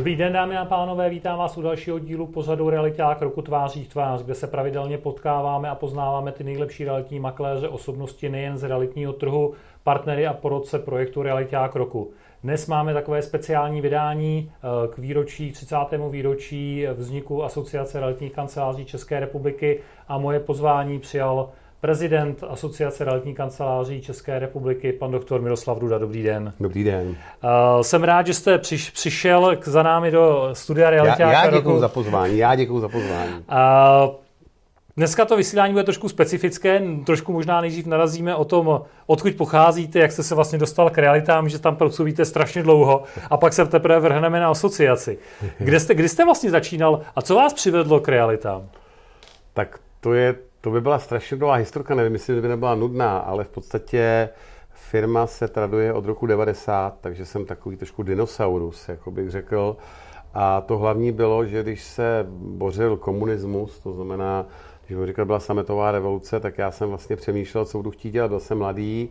Dobrý den, dámy a pánové, vítám vás u dalšího dílu pořadu Realiták roku tváří v tvář, kde se pravidelně potkáváme a poznáváme ty nejlepší realitní makléře osobnosti nejen z realitního trhu, partnery a porodce projektu Realiták roku. Dnes máme takové speciální vydání eh, k výročí, 30. výročí vzniku Asociace realitních kanceláří České republiky a moje pozvání přijal prezident Asociace realitní kanceláří České republiky, pan doktor Miroslav Duda. Dobrý den. Dobrý den. Uh, jsem rád, že jste přiš, přišel k, za námi do studia Realitě. Já, já děkuji za pozvání, já děkuji za pozvání. Uh, Dneska to vysílání bude trošku specifické, trošku možná nejdřív narazíme o tom, odkud pocházíte, jak jste se vlastně dostal k realitám, že tam pracujete strašně dlouho a pak se teprve vrhneme na asociaci. Kde jste, kdy jste vlastně začínal a co vás přivedlo k realitám? Tak to je to by byla strašně dlouhá historka, nevím, jestli by nebyla nudná, ale v podstatě firma se traduje od roku 90, takže jsem takový trošku dinosaurus, jako bych řekl. A to hlavní bylo, že když se bořil komunismus, to znamená, když bych řekl, byla sametová revoluce, tak já jsem vlastně přemýšlel, co budu chtít dělat, byl jsem mladý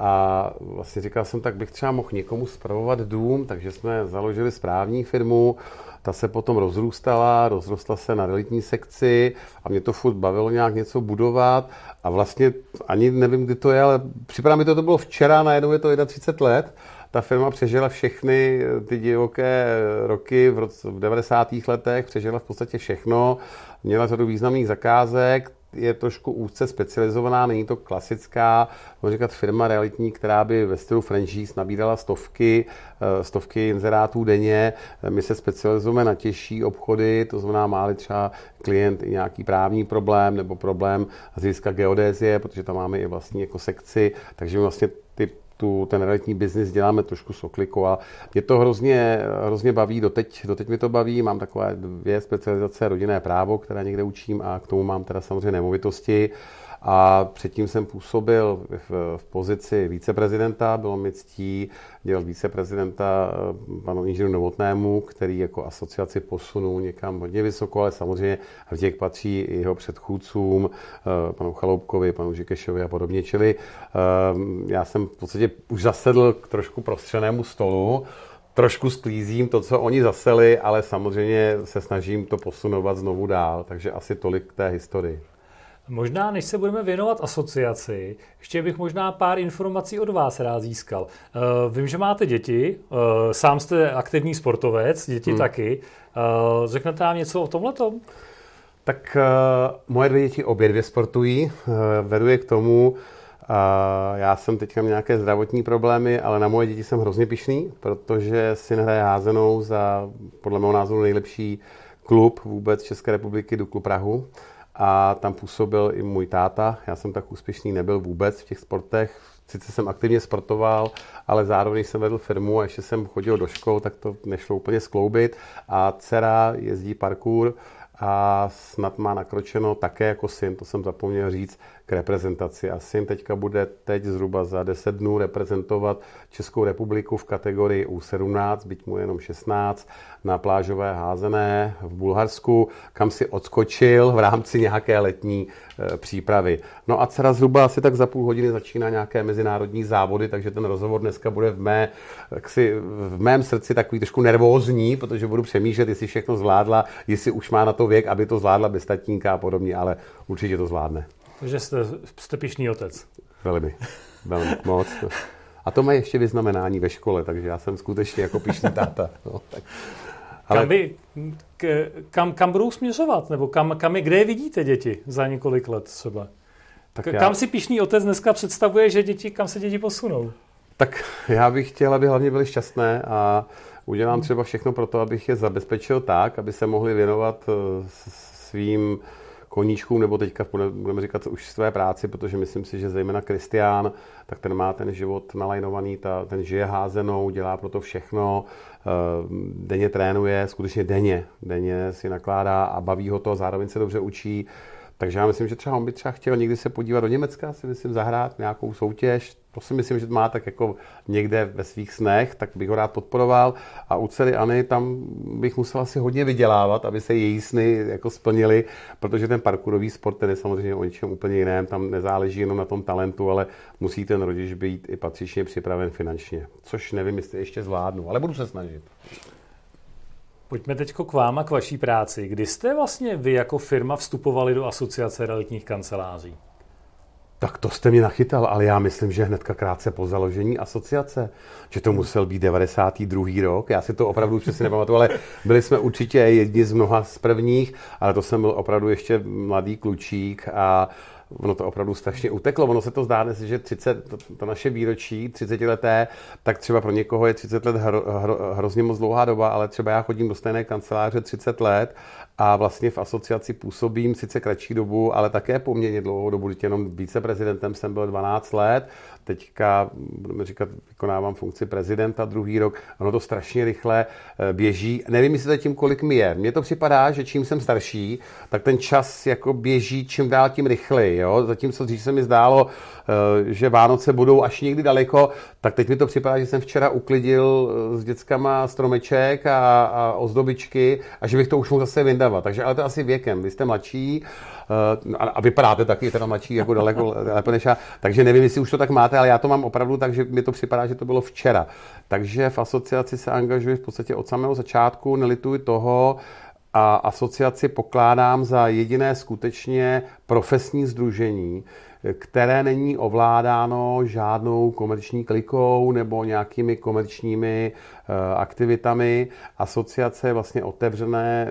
a vlastně říkal jsem, tak bych třeba mohl někomu zpravovat dům, takže jsme založili správní firmu, ta se potom rozrůstala, rozrostla se na realitní sekci a mě to furt bavilo nějak něco budovat a vlastně ani nevím, kdy to je, ale připadá mi to, to bylo včera, najednou je to 31 let, ta firma přežila všechny ty divoké roky v, roce, v 90. letech, přežila v podstatě všechno, měla řadu významných zakázek, je trošku úzce specializovaná, není to klasická, říkat firma realitní, která by ve stylu franchise nabídala stovky, eh, stovky inzerátů denně. My se specializujeme na těžší obchody, to znamená, má třeba klient i nějaký právní problém nebo problém z hlediska geodézie, protože tam máme i vlastní jako sekci, takže my vlastně tu, ten realitní biznis děláme trošku s okliku a mě to hrozně, hrozně baví, doteď, doteď mi to baví, mám takové dvě specializace rodinné právo, které někde učím a k tomu mám teda samozřejmě nemovitosti. Uh, a předtím jsem působil v, v pozici viceprezidenta, bylo mi ctí dělat viceprezidenta eh, panu inženýru Novotnému, který jako asociaci posunul někam hodně vysoko, ale samozřejmě v těch patří i jeho předchůdcům, eh, panu Chaloupkovi, panu Žikešovi a podobně. Čili eh, já jsem v podstatě už zasedl k trošku prostřenému stolu, trošku sklízím to, co oni zaseli, ale samozřejmě se snažím to posunovat znovu dál, takže asi tolik k té historii. Možná, než se budeme věnovat asociaci, ještě bych možná pár informací od vás rád získal. Eh, vím, že máte děti, eh, sám jste aktivní sportovec, děti hmm. taky. Eh, řeknete nám něco o tomhle? Tak moje dvě děti obě dvě sportují, Veduje k tomu, já jsem teďka měl nějaké zdravotní problémy, ale na moje děti jsem hrozně pišný, protože syn hraje házenou za, podle mého názoru, nejlepší klub vůbec České republiky, Duklu Prahu a tam působil i můj táta. Já jsem tak úspěšný nebyl vůbec v těch sportech. Sice jsem aktivně sportoval, ale zároveň jsem vedl firmu a ještě jsem chodil do škol, tak to nešlo úplně skloubit. A dcera jezdí parkour a snad má nakročeno také jako syn, to jsem zapomněl říct, k reprezentaci. A syn teďka bude teď zhruba za 10 dnů reprezentovat Českou republiku v kategorii U17, byť mu jenom 16, na plážové házené v Bulharsku, kam si odskočil v rámci nějaké letní e, přípravy. No a dcera zhruba asi tak za půl hodiny začíná nějaké mezinárodní závody, takže ten rozhovor dneska bude v, mé, si, v mém srdci takový trošku nervózní, protože budu přemýšlet, jestli všechno zvládla, jestli už má na to věk, aby to zvládla bez tatínka a podobně, ale určitě to zvládne. Takže jste, jste pišný otec. Velmi, velmi moc. A to má ještě vyznamenání ve škole, takže já jsem skutečně jako pišný táta. No, tak. Ale... Kam, by, k, kam, kam budou směřovat? Nebo kam, kam je, kde je vidíte děti za několik let třeba? Tak já... Kam si pišný otec dneska představuje, že děti, kam se děti posunou? Tak já bych chtěl, aby hlavně byly šťastné a udělám hmm. třeba všechno pro to, abych je zabezpečil tak, aby se mohli věnovat eh, svým koníčkům, nebo teďka budeme říkat už své práci, protože myslím si, že zejména Kristián, tak ten má ten život nalajnovaný, ta, ten žije házenou, dělá pro to všechno, eh, denně trénuje, skutečně denně, denně si nakládá a baví ho to, zároveň se dobře učí. Takže já myslím, že třeba on by třeba chtěl někdy se podívat do Německa, si myslím, zahrát nějakou soutěž. To si myslím, že má tak jako někde ve svých snech, tak bych ho rád podporoval. A u dceryAny tam bych musel asi hodně vydělávat, aby se její sny jako splnily, protože ten parkourový sport ten je samozřejmě o něčem úplně jiném. Tam nezáleží jenom na tom talentu, ale musí ten rodič být i patřičně připraven finančně. Což nevím, jestli ještě zvládnu, ale budu se snažit. Pojďme teď k vám a k vaší práci. Kdy jste vlastně vy jako firma vstupovali do asociace realitních kanceláří? Tak to jste mě nachytal, ale já myslím, že hnedka krátce po založení asociace, že to musel být 92. rok, já si to opravdu přesně nepamatuju, ale byli jsme určitě jedni z mnoha z prvních, ale to jsem byl opravdu ještě mladý klučík a ono to opravdu strašně uteklo. Ono se to zdá že 30, to, to naše výročí, 30 leté, tak třeba pro někoho je 30 let hro, hro, hrozně moc dlouhá doba, ale třeba já chodím do stejné kanceláře 30 let a vlastně v asociaci působím sice kratší dobu, ale také poměrně dlouhou dobu. Teď jenom viceprezidentem jsem byl 12 let, teďka, budeme říkat, vykonávám funkci prezidenta druhý rok. Ono to strašně rychle eh, běží. Nevím, jestli zatím kolik mi je. Mně to připadá, že čím jsem starší, tak ten čas jako běží čím dál tím rychleji. Jo? Zatímco dřív se mi zdálo, eh, že Vánoce budou až někdy daleko, tak teď mi to připadá, že jsem včera uklidil eh, s dětskama stromeček a, a ozdobičky a že bych to už mohl zase vyndat doleva. Takže ale to asi věkem. Vy jste mladší eh, a vypadáte taky teda mladší, jako daleko lépe než já. Takže nevím, jestli už to tak máte, ale já to mám opravdu tak, že mi to připadá, že to bylo včera. Takže v asociaci se angažuji v podstatě od samého začátku, nelituji toho, a asociaci pokládám za jediné skutečně profesní združení, které není ovládáno žádnou komerční klikou nebo nějakými komerčními eh, aktivitami. Asociace je vlastně otevřené,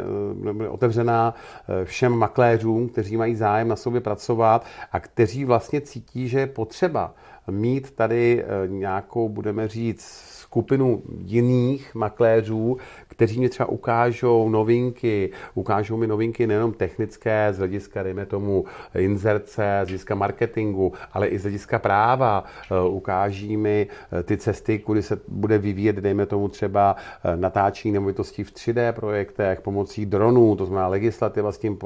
eh, otevřená eh, všem makléřům, kteří mají zájem na sobě pracovat a kteří vlastně cítí, že je potřeba mít tady nějakou, budeme říct, skupinu jiných makléřů, kteří mi třeba ukážou novinky, ukážou mi novinky nejenom technické, z hlediska, dejme tomu, inzerce, z hlediska marketingu, ale i z hlediska práva. Eh, ukáží mi eh, ty cesty, kudy se bude vyvíjet, dejme tomu třeba eh, natáčení nemovitostí v 3D projektech pomocí dronů, to znamená legislativa s tím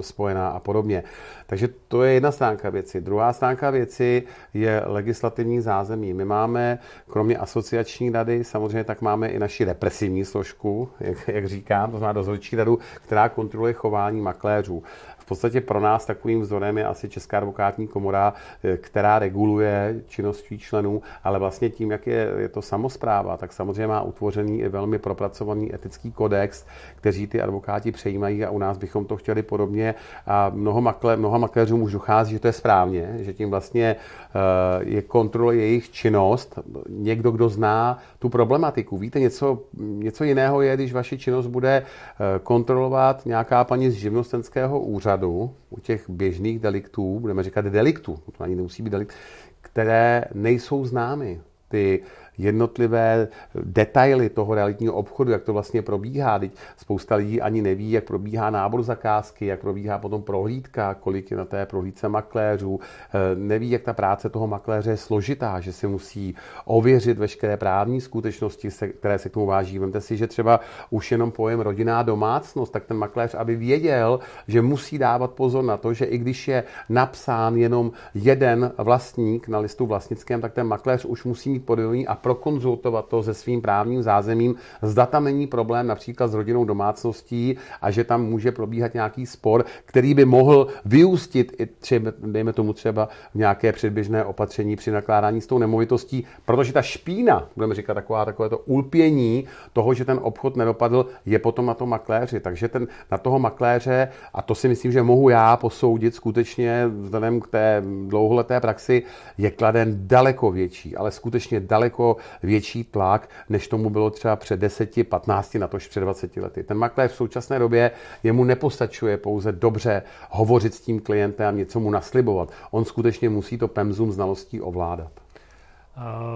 spojená a podobně. Takže to je jedna stránka věci. Druhá stránka věci je legislativní zázemí. My máme, kromě asociační rady, samozřejmě tak máme i naši represivní složku, jak, jak říkám, to znamená dozorčí radu, která kontroluje chování makléřů podstatě pro nás takovým vzorem je asi Česká advokátní komora, eh, která reguluje činnost svých členů, ale vlastně tím, jak je, je to samozpráva, tak samozřejmě má utvořený i velmi propracovaný etický kodex, kteří ty advokáti přejímají a u nás bychom to chtěli podobně. A mnoho, makle, mnoha makléřům už dochází, že to je správně, že tím vlastně eh, je kontroluje jejich činnost někdo, kdo zná tu problematiku. Víte, něco, něco jiného je, když vaši činnost bude eh, kontrolovat nějaká paní z živnostenského úřadu, případů, u těch běžných deliktů, budeme říkat deliktů, to ani nemusí být delikt, které nejsou známy. Ty jednotlivé detaily toho realitního obchodu, jak to vlastně probíhá. Teď spousta lidí ani neví, jak probíhá nábor zakázky, jak probíhá potom prohlídka, kolik je na té prohlídce makléřů, eh, neví, jak ta práce toho makléře je složitá, že si musí ověřit veškeré právní skutečnosti, které se k tomu váží. Vemte si, že třeba už jenom pojem rodinná domácnost, tak ten makléř, aby věděl, že musí dávat pozor na to, že i když je napsán jenom jeden vlastník na listu vlastnickém, tak ten makléř už musí mít podovědomí a pro prokonzultovat to se svým právním zázemím, zda tam není problém například s rodinou domácností a že tam může probíhat nějaký spor, který by mohl vyústit i třeba, dejme tomu třeba nějaké předběžné opatření při nakládání s tou nemovitostí, protože ta špína, budeme říkat taková, takové to ulpění toho, že ten obchod nedopadl, je potom na to makléři. Takže ten, na toho makléře, a to si myslím, že mohu já posoudit skutečně vzhledem k té dlouholeté praxi, je kladen daleko větší, ale skutečně daleko větší tlak, než tomu bylo třeba před 10, 15, na tož před 20 lety. Ten makléř v současné době jemu nepostačuje pouze dobře hovořit s tím klientem, něco mu naslibovat. On skutečně musí to pemzum znalostí ovládat.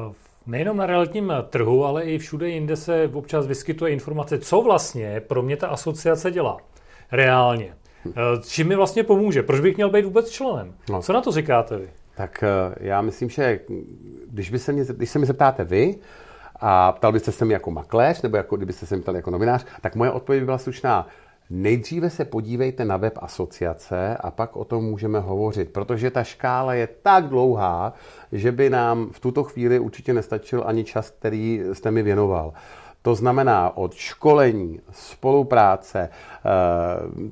Uh... Nejenom na realitním trhu, ale i všude jinde se občas vyskytuje informace, co vlastně pro mě ta asociace dělá reálně. Hm. Čím mi vlastně pomůže? Proč bych měl být vůbec členem? No. Co na to říkáte vy? Tak eh, já myslím, že když, by se mě, když se mě zeptáte vy, a ptal byste se mě jako makléř, nebo jako, kdybyste se mě ptal jako novinář, tak moje odpověď by byla slušná. Nejdříve se podívejte na web asociace a pak o tom můžeme hovořit, protože ta škála je tak dlouhá, že by nám v tuto chvíli určitě nestačil ani čas, který jste mi věnoval. To znamená od školení, spolupráce, eh,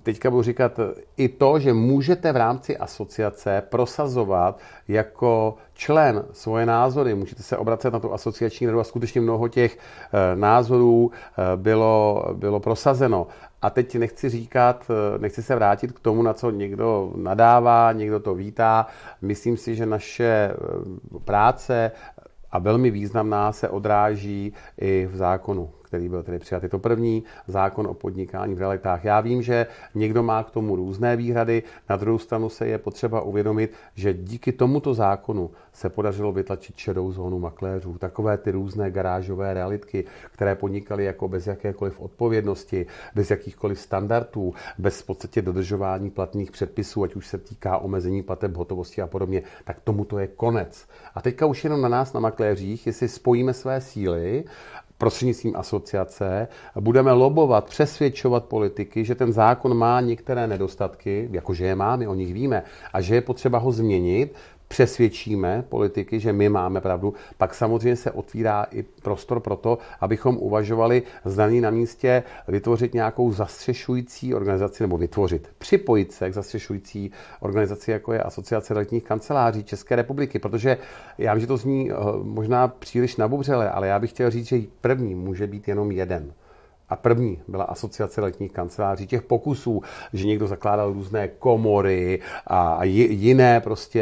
teďka budu říkat i to, že můžete v rámci asociace prosazovat jako člen svoje názory. Můžete se obracet na tu asociační radu a skutečně mnoho těch eh, názorů eh, bylo, bylo prosazeno. A teď nechci říkat, nechci se vrátit k tomu, na co někdo nadává, někdo to vítá. Myslím si, že naše práce a velmi významná se odráží i v zákonu který byl tedy přijat. Je to první zákon o podnikání v realitách. Já vím, že někdo má k tomu různé výhrady, na druhou stranu se je potřeba uvědomit, že díky tomuto zákonu se podařilo vytlačit šedou zónu makléřů, takové ty různé garážové realitky, které podnikaly jako bez jakékoliv odpovědnosti, bez jakýchkoliv standardů, bez v podstatě dodržování platných předpisů, ať už se týká omezení plateb hotovosti a podobně, tak tomuto je konec. A teďka už jenom na nás, na makléřích, jestli spojíme své síly prostřednictvím asociace budeme lobovat, přesvědčovat politiky, že ten zákon má některé nedostatky, jakože je má, my o nich víme, a že je potřeba ho změnit, přesvědčíme politiky, že my máme pravdu, pak samozřejmě se otvírá i prostor pro to, abychom uvažovali zdaný na místě vytvořit nějakou zastřešující organizaci, nebo vytvořit, připojit se k zastřešující organizaci, jako je Asociace letních kanceláří České republiky, protože já vím, že to zní eh, možná příliš nabubřele, ale já bych chtěl říct, že první může být jenom jeden a první byla asociace letních kanceláří, těch pokusů, že někdo zakládal různé komory a jiné prostě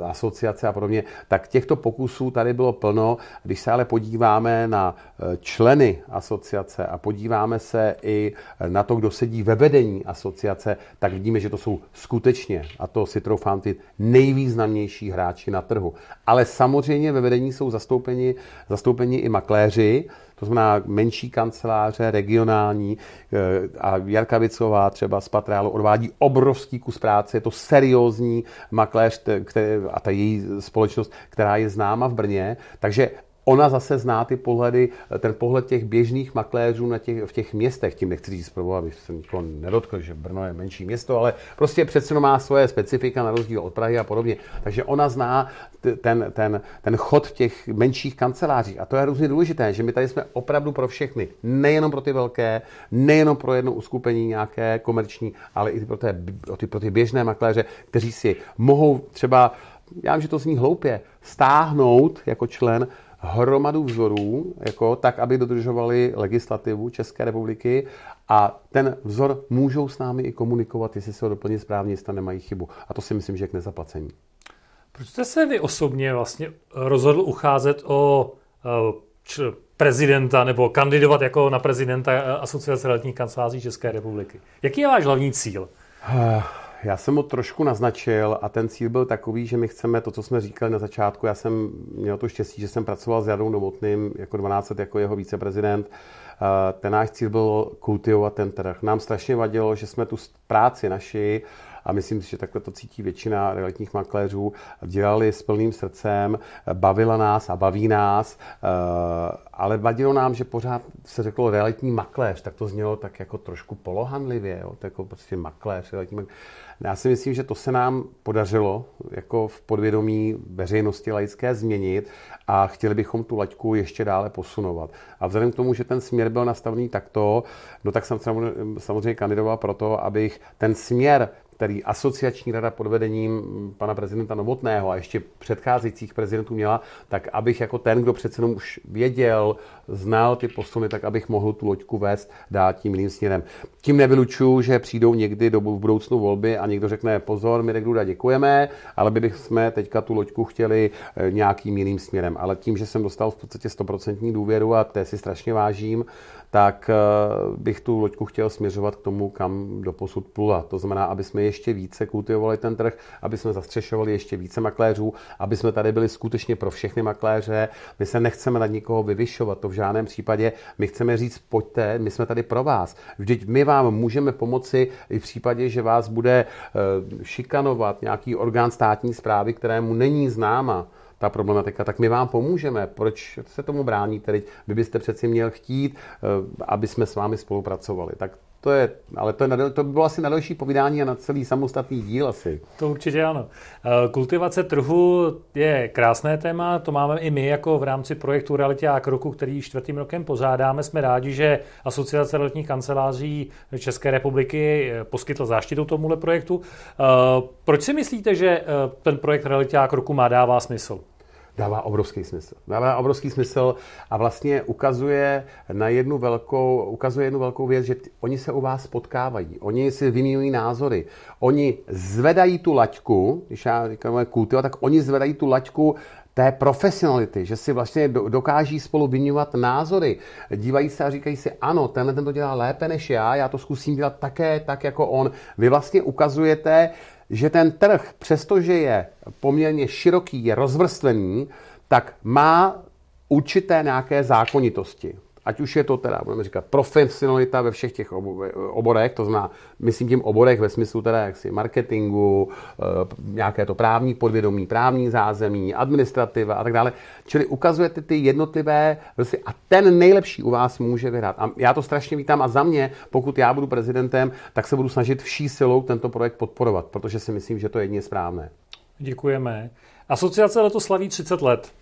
eh, asociace a podobně, tak těchto pokusů tady bylo plno. Když se ale podíváme na eh, členy asociace a podíváme se i na to, kdo sedí ve vedení asociace, tak vidíme, že to jsou skutečně, a to si troufám ty nejvýznamnější hráči na trhu. Ale samozřejmě ve vedení jsou zastoupeni, zastoupeni i makléři, to znamená menší kanceláře, regionální eh, a Jarka Vicová třeba z Patrálu odvádí obrovský kus práce. Je to seriózní makléř a ta její společnost, která je známa v Brně. Takže Ona zase zná ty pohledy, ten pohled těch běžných makléřů na těch, v těch městech. Tím nechci říct zprvu, aby se nikdo nedotkl, že Brno je menší město, ale prostě přece má svoje specifika na rozdíl od Prahy a podobně. Takže ona zná ten, ten, ten chod v těch menších kancelářích. A to je hrozně důležité, že my tady jsme opravdu pro všechny. Nejenom pro ty velké, nejenom pro jedno uskupení nějaké komerční, ale i pro, té, ty, pro ty běžné makléře, kteří si mohou třeba, já vím, že to zní hloupě, stáhnout jako člen hromadu vzorů, jako, tak, aby dodržovali legislativu České republiky a ten vzor můžou s námi i komunikovat, jestli se ho doplní správně, jestli tam nemají chybu. A to si myslím, že je k nezaplacení. Proč jste se vy osobně vlastně rozhodl ucházet o eh, prezidenta nebo kandidovat jako na prezidenta eh, Asociace realitních kanceláří České republiky? Jaký je váš hlavní cíl? Eh, já jsem ho trošku naznačil a ten cíl byl takový, že my chceme to, co jsme říkali na začátku. Já jsem měl to štěstí, že jsem pracoval s Jadou Novotným jako 12 jako jeho viceprezident. Eh, ten náš cíl byl kultivovat ten trh. Nám strašně vadilo, že jsme tu práci naši a myslím si, že takhle to cítí většina realitních makléřů, dělali s plným srdcem, bavila nás a baví nás, eh, ale vadilo nám, že pořád se řeklo realitní makléř, tak to znělo tak jako trošku polohanlivě, jo? To jako prostě makléř, realitní makléř. Já si myslím, že to se nám podařilo jako v podvědomí veřejnosti laické změnit a chtěli bychom tu laťku ještě dále posunovat. A vzhledem k tomu, že ten směr byl nastavený takto, no tak jsem samozřejmě kandidoval to, abych ten směr který asociační rada pod vedením pana prezidenta Novotného a ještě předcházejících prezidentů měla, tak abych jako ten, kdo přece jenom už věděl, znal ty posuny, tak abych mohl tu loďku vést dát tím jiným směrem. Tím nevylučuju, že přijdou někdy do, v budoucnu volby a někdo řekne, pozor, Mirek Duda, děkujeme, ale by jsme teďka tu loďku chtěli eh, nějakým jiným směrem. Ale tím, že jsem dostal v podstatě 100% důvěru a té si strašně vážím, tak eh, bych tu loďku chtěl směřovat k tomu, kam do posud plula. To znamená, aby jsme ještě více kultivovali ten trh, aby jsme zastřešovali ještě více makléřů, aby jsme tady byli skutečně pro všechny makléře. My se nechceme nad nikoho vyvyšovat, to v žádném případě. My chceme říct, pojďte, my jsme tady pro vás. Vždyť my vám můžeme pomoci i v případě, že vás bude eh, šikanovat nějaký orgán státní zprávy, kterému není známa ta problematika, tak my vám pomůžeme. Proč se tomu brání teď? Vy byste přeci měl chtít, eh, aby jsme s vámi spolupracovali. Tak to je, ale to, je, to by bylo asi na další povídání a na celý samostatný díl asi. To určitě ano. Eh, kultivace trhu je krásné téma, to máme i my jako v rámci projektu Realitě a Kroku, který čtvrtým rokem pozádáme. Jsme rádi, že Asociace realitních kanceláří České republiky eh, poskytla záštitu tomuhle projektu. Proč si myslíte, že ten projekt Realitě a Kroku má dává smysl? dává obrovský smysl. Dává obrovský smysl a vlastně ukazuje na jednu velkou, ukazuje jednu velkou věc, že t- oni se u vás potkávají, oni si vyměňují názory, oni zvedají tu laťku, když já říkám kultiva, tak oni zvedají tu laťku té profesionality, že si vlastně dokáží spolu vyňovat názory, dívají se a říkají si, ano, tenhle ten to dělá lépe než já, já to zkusím dělat také tak jako on. Vy vlastně ukazujete, že ten trh, přestože je poměrně široký, je rozvrstvený, tak má určité nějaké zákonitosti ať už je to teda, budeme říkat, profesionalita ve všech těch oborech, to znamená, myslím tím oborech ve smyslu teda jaksi marketingu, eh, nějaké to právní podvědomí, právní zázemí, administrativa a tak dále. Čili ukazujete ty jednotlivé vlastně a ten nejlepší u vás může vyhrát. A já to strašně vítám a za mě, pokud já budu prezidentem, tak se budu snažit vší silou tento projekt podporovat, protože si myslím, že to je jedině správné. Děkujeme. Asociace letos slaví 30 let.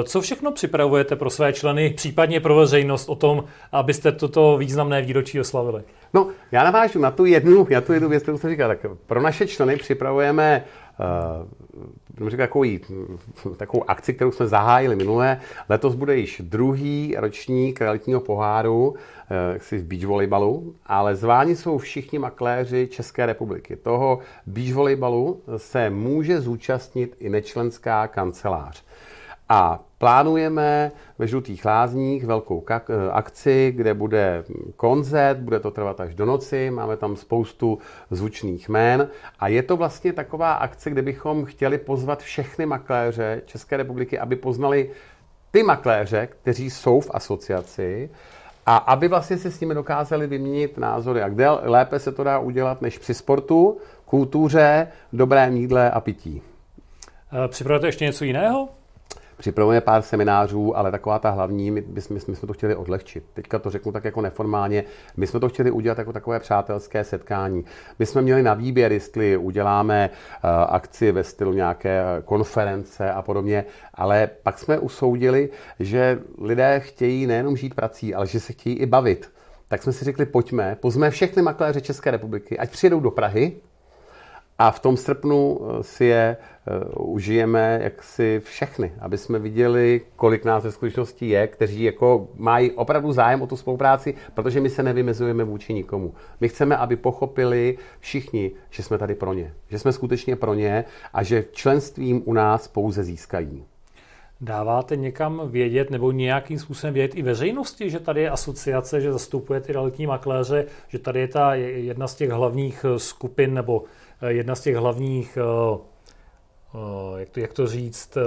Eh, co všechno připravujete pro své členy, případně pro veřejnost o tom, abyste toto významné výročí oslavili? No, já navážu na tu jednu, já tu jednu věc, kterou jsem říkal. Tak pro naše členy připravujeme uh, eh, říkal, takovou, takovou akci, kterou jsme zahájili minulé. Letos bude již druhý ročník realitního poháru uh, v beach volleyballu, ale zváni jsou všichni makléři České republiky. Toho beach volleyballu se může zúčastnit i nečlenská kancelář. A plánujeme ve Žlutých lázních velkou eh, akci, kde bude koncert, bude to trvat až do noci, máme tam spoustu zvučných jmén a je to vlastně taková akce, kde bychom chtěli pozvat všechny makléře České republiky, aby poznali ty makléře, kteří jsou v asociaci, a aby vlastně si s nimi dokázali vyměnit názory. A kde lépe se to dá udělat než při sportu, kultuře, dobrém jídle a pití. Eh, připravujete ještě něco jiného? Připravujeme pár seminářů, ale taková ta hlavní, my, my, my jsme to chtěli odlehčit. Teďka to řeknu tak jako neformálně. My jsme to chtěli udělat jako takové přátelské setkání. My jsme měli na výběr, jestli uděláme uh, akci ve stylu nějaké eh, konference a podobně, ale pak jsme usoudili, že lidé chtějí nejenom žít prací, ale že se chtějí i bavit tak jsme si řekli, pojďme, pozme všechny makléře České republiky, ať přijedou do Prahy a v tom srpnu eh, si je eh, užijeme jaksi všechny, aby jsme viděli, kolik nás ve skutečnosti je, kteří jako mají opravdu zájem o tu spolupráci, protože my se nevymezujeme vůči nikomu. My chceme, aby pochopili všichni, že jsme tady pro ně, že jsme skutečně pro ně a že členstvím u nás pouze získají. Dáváte někam vědět nebo nějakým způsobem vědět i veřejnosti, že tady je asociace, že zastupuje ty realitní makléře, že tady je ta jedna z těch hlavních eh, skupin nebo Eh, jedna z těch hlavních, eh, eh, jak to, jak to říct,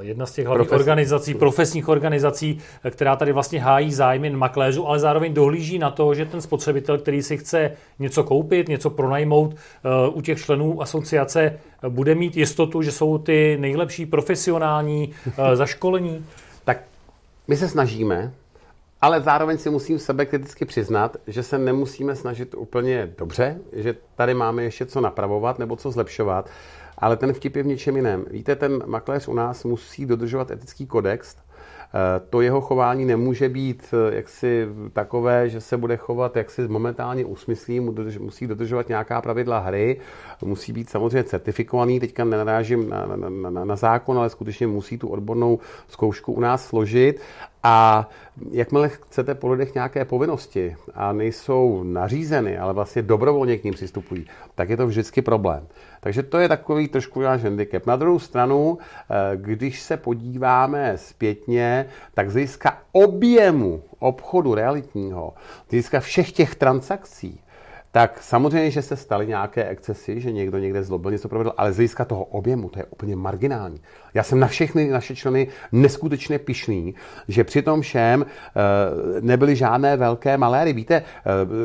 jedna z těch hlavních Profes... organizací, profesních organizací, která tady vlastně hájí zájmy makléřů, ale zároveň dohlíží na to, že ten spotřebitel, který si chce něco koupit, něco pronajmout u těch členů asociace, bude mít jistotu, že jsou ty nejlepší profesionální zaškolení. Tak my se snažíme ale zároveň si musím sebe kriticky přiznat, že se nemusíme snažit úplně dobře, že tady máme ještě co napravovat nebo co zlepšovat, ale ten vtip je v něčem jiném. Víte, ten makléř u nás musí dodržovat etický kodex, eh, to jeho chování nemůže být eh, jaksi takové, že se bude chovat jaksi momentálně usmyslí, musí dodržovat nějaká pravidla hry, musí být samozřejmě certifikovaný, teďka nenarážím na, na, na, na zákon, ale skutečně musí tu odbornou zkoušku u nás složit a jakmile chcete po lidech nějaké povinnosti a nejsou nařízeny, ale vlastně dobrovolně k ním přistupují, tak je to vždycky problém. Takže to je takový trošku náš handicap. Na druhou stranu, eh, když se podíváme zpětně, tak získá objemu obchodu realitního, získá všech těch transakcí, tak samozřejmě, že se staly nějaké excesy, že někdo někde zlobil, něco provedl, ale z hlediska toho objemu, to je úplně marginální. Já jsem na všechny naše členy neskutečně pišný, že při tom všem eh, nebyly žádné velké maléry. Víte, eh,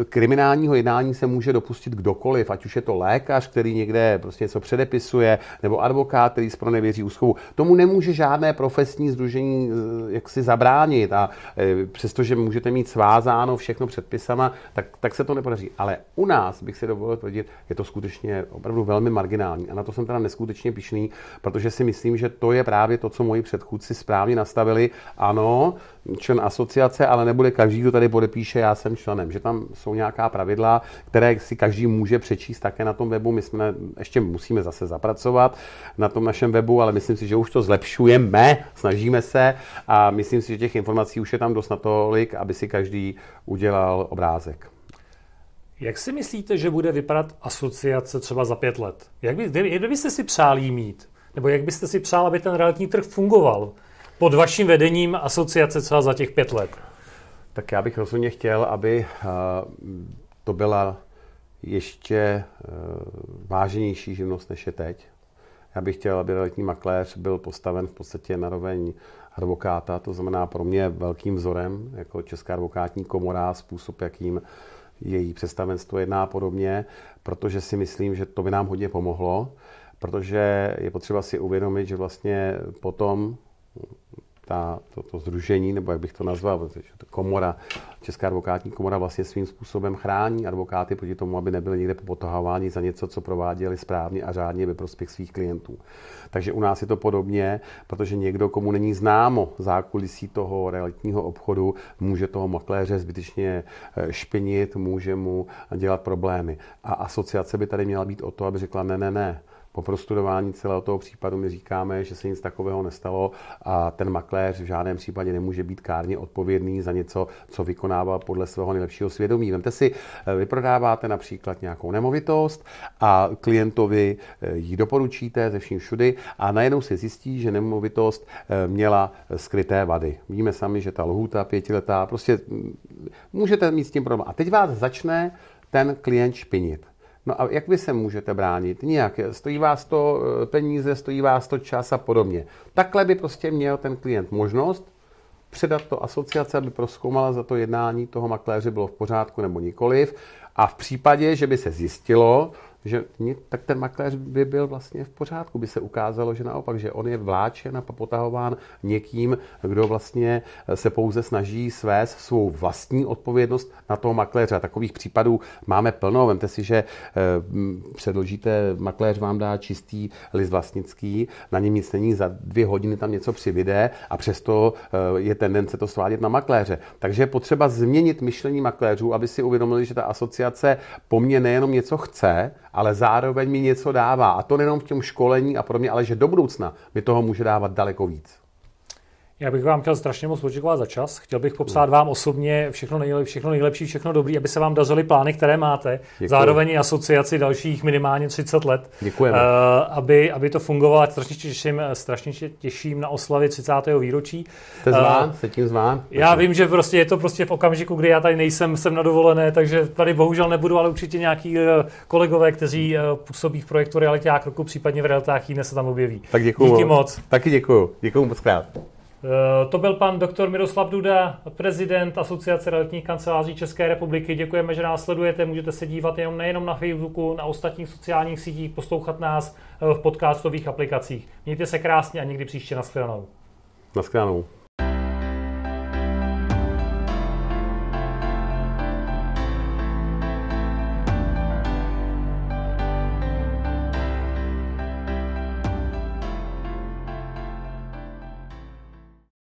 kriminálního jednání se může dopustit kdokoliv, ať už je to lékař, který někde prostě něco předepisuje, nebo advokát, který spro nevěří úschovu. Tomu nemůže žádné profesní združení eh, jaksi zabránit a přestože můžete mít svázáno všechno předpisama, tak, tak se to nepodaří. Ale u nás bych si dovolil tvrdit, je to skutečně opravdu velmi marginální. A na to jsem teda neskutečně pišný, protože si myslím, že to je právě to, co moji předchůdci správně nastavili. Ano, člen asociace, ale nebude každý, kdo tady podepíše, já jsem členem. Že tam jsou nějaká pravidla, které si každý může přečíst také na tom webu. My jsme ještě musíme zase zapracovat na tom našem webu, ale myslím si, že už to zlepšujeme, snažíme se a myslím si, že těch informací už je tam dost natolik, aby si každý udělal obrázek. Jak si myslíte, že bude vypadat asociace třeba za pět let? Jak by, byste si přál jí mít? Nebo jak byste si přál, aby ten realitní trh fungoval pod vaším vedením asociace třeba za těch pět let? Tak já bych rozhodně chtěl, aby eh, to byla ještě eh, váženější živnost, než je teď. Já bych chtěl, aby realitní makléř byl postaven v podstatě na roveň advokáta, to znamená pro mě velkým vzorem, jako Česká advokátní komora, způsob, jakým její představenstvo jedná podobně, protože si myslím, že to by nám hodně pomohlo, protože je potřeba si uvědomit, že vlastně potom ta, to, to zružení, nebo jak bych to nazval, protože komora, Česká advokátní komora vlastně svým způsobem chrání advokáty proti tomu, aby nebyli někde popotahováni za něco, co prováděli správně a řádně ve prospěch svých klientů. Takže u nás je to podobně, protože někdo, komu není známo zákulisí toho realitního obchodu, může toho makléře zbytečně eh, špinit, může mu dělat problémy. A asociace by tady měla být o to, aby řekla ne, ne, ne, po prostudování celého toho případu my říkáme, že se nic takového nestalo a ten makléř v žádném případě nemůže být kárně odpovědný za něco, co vykonává podle svého nejlepšího svědomí. Vemte si, eh, vy prodáváte například nějakou nemovitost a klientovi eh, ji doporučíte ze vším všudy a najednou se zjistí, že nemovitost eh, měla skryté vady. Víme sami, že ta lhůta pětiletá, prostě mm, můžete mít s tím problém. A teď vás začne ten klient špinit. No a jak vy se můžete bránit? Nijak. Stojí vás to eh, peníze, stojí vás to čas a podobně. Takhle by prostě měl ten klient možnost předat to asociace, aby proskoumala za to jednání toho makléře bylo v pořádku nebo nikoliv. A v případě, že by se zjistilo, že tak ten makléř by byl vlastně v pořádku, by se ukázalo, že naopak, že on je vláčen a potahován někým, kdo vlastně eh, se pouze snaží svést svou vlastní odpovědnost na toho makléře. Takových případů máme plno. Vemte si, že eh, předložíte, makléř vám dá čistý list vlastnický, na něm nic není, za dvě hodiny tam něco přivide a přesto eh, je tendence to svádět na makléře. Takže je potřeba změnit myšlení makléřů, aby si uvědomili, že ta asociace po mně nejenom něco chce, ale zároveň mi něco dává. A to nejenom v tom školení a podobně, ale že do budoucna mi toho může dávat daleko víc. Já bych vám chtěl strašně moc poděkovat za čas. Chtěl bych popsat vám osobně všechno, nejlepší, všechno nejlepší, všechno dobrý, aby se vám dařily plány, které máte. Děkuji. Zároveň asociaci dalších minimálně 30 let. Děkujeme. Uh, aby, aby to fungovalo. Strašně těším, strašně těším na oslavě 30. výročí. Jste eh, zván? Uh, Jste tím zván? Já vím, že prostě je to prostě v okamžiku, kdy já tady nejsem, jsem na dovolené, takže tady bohužel nebudu, ale určitě nějaký eh, kolegové, kteří působí v projektu Realitě a kroku, případně v realitách jiné se tam objeví. Tak děkuji. Díky moc. Taky děkuji. Děkuji moc krát. Eh, to byl pan doktor Miroslav Duda, prezident Asociace realitních kanceláří České republiky. Děkujeme, že nás sledujete. Můžete se dívat jenom nejenom na Facebooku, na ostatních sociálních sítích, poslouchat nás eh, v podcastových aplikacích. Mějte se krásně a někdy příště. Naschledanou. Naschledanou.